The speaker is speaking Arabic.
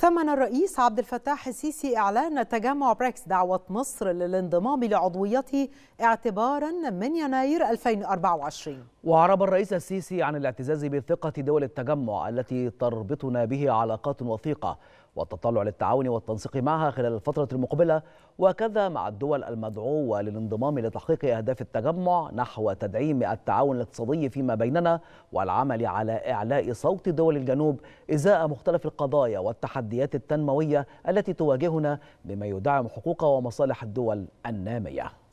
ثمن الرئيس عبد الفتاح السيسي إعلان تجمع بريكس دعوة مصر للانضمام لعضويته اعتبارا من يناير 2024 وأعرب الرئيس السيسي عن الاعتزاز بثقة دول التجمع التي تربطنا به علاقات وثيقة والتطلع للتعاون والتنسيق معها خلال الفترة المقبلة وكذا مع الدول المدعوة للانضمام لتحقيق أهداف التجمع نحو تدعيم التعاون الاقتصادي فيما بيننا والعمل على إعلاء صوت دول الجنوب إزاء مختلف القضايا والتحديات التنموية التي تواجهنا بما يدعم حقوق ومصالح الدول النامية